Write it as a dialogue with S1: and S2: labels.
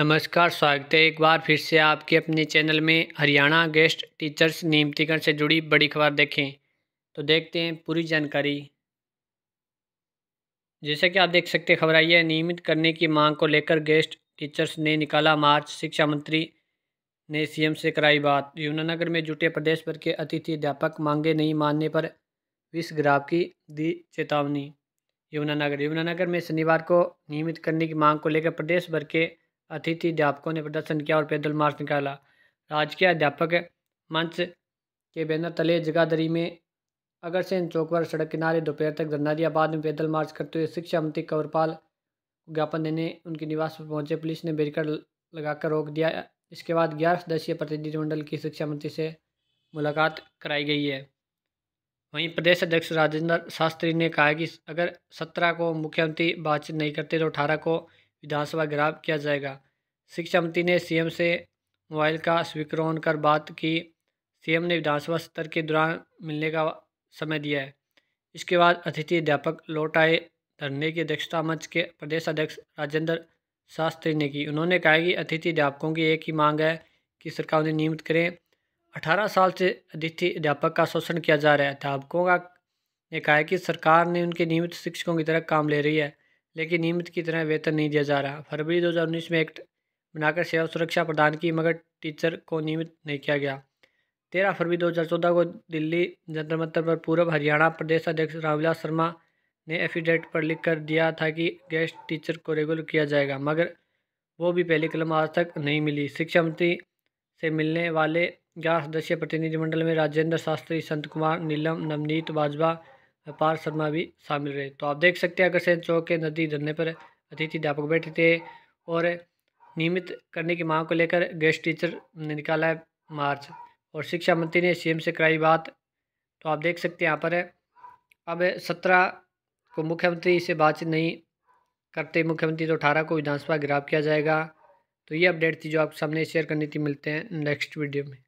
S1: नमस्कार स्वागत है एक बार फिर से आपके अपने चैनल में हरियाणा गेस्ट टीचर्स नियमतीकरण से जुड़ी बड़ी खबर देखें तो देखते हैं पूरी जानकारी जैसा कि आप देख सकते हैं खबर आई है नियमित करने की मांग को लेकर गेस्ट टीचर्स ने निकाला मार्च शिक्षा मंत्री ने सीएम से कराई बात यमुनानगर में जुटे प्रदेश भर के अतिथि अध्यापक मांगे नहीं मानने पर विश्व ग्राफ की दी चेतावनी यमुनानगर यमुनानगर में शनिवार को नियमित करने की मांग को लेकर प्रदेश भर के अतिथि अध्यापकों ने प्रदर्शन किया और पैदल मार्च निकाला राजकीय अध्यापक मंच के बैनर तले जगाधरी में अगरसेन चौक पर सड़क किनारे दोपहर तक धरना दिया बाद में पैदल मार्च करते हुए शिक्षा मंत्री कंवरपाल ज्ञापन देने उनके निवास पर पहुंचे पुलिस ने बैरिकेड लगाकर रोक दिया इसके बाद ग्यारह सदस्यीय प्रतिनिधिमंडल की शिक्षा मंत्री से मुलाकात कराई गई है वहीं प्रदेश अध्यक्ष राजेंद्र शास्त्री ने कहा कि अगर सत्रह को मुख्यमंत्री बातचीत नहीं करते तो अठारह को विधानसभा गिराव किया जाएगा शिक्षा मंत्री ने सीएम से मोबाइल का स्वीकरण कर बात की सीएम ने विधानसभा सत्र के दौरान मिलने का समय दिया है इसके बाद अतिथि अध्यापक लौट आए धरने की अध्यक्षता मंच के प्रदेश अध्यक्ष राजेंद्र शास्त्री ने की उन्होंने कहा कि अतिथि अध्यापकों की एक ही मांग है कि सरकार उन्हें नियमित करें अठारह साल से अतिथि अध्यापक का शोषण किया जा रहा है अध्यापकों का ने कहा कि सरकार ने उनके नियमित शिक्षकों की तरह काम ले रही है लेकिन नियमित की तरह वेतन नहीं दिया जा रहा फरवरी 2019 में एक्ट बनाकर सेवा सुरक्षा प्रदान की मगर टीचर को नियमित नहीं किया गया तेरह फरवरी 2014 को दिल्ली जंतर मंत्र पर पूर्व हरियाणा प्रदेश अध्यक्ष रामविलास शर्मा ने एफिडेविट पर लिख कर दिया था कि गेस्ट टीचर को रेगुलर किया जाएगा मगर वो भी पहली कलम आज तक नहीं मिली शिक्षा मंत्री से मिलने वाले ग्यारह सदस्यीय प्रतिनिधिमंडल में राजेंद्र शास्त्री संत कुमार नीलम नवनीत बाजवा व्यापार शर्मा भी शामिल रहे तो आप देख सकते हैं अग्रसेन चौक के नदी धरने पर अतिथि अध्यापक बैठे थे और नियमित करने की मांग को लेकर गेस्ट टीचर ने निकाला है मार्च और शिक्षा मंत्री ने सीएम से कराई बात तो आप देख सकते हैं यहाँ पर अब सत्रह को मुख्यमंत्री से बातचीत नहीं करते मुख्यमंत्री तो अठारह को विधानसभा गिराव किया जाएगा तो ये अपडेट थी जो आप सामने शेयर करनी थी मिलते हैं नेक्स्ट वीडियो में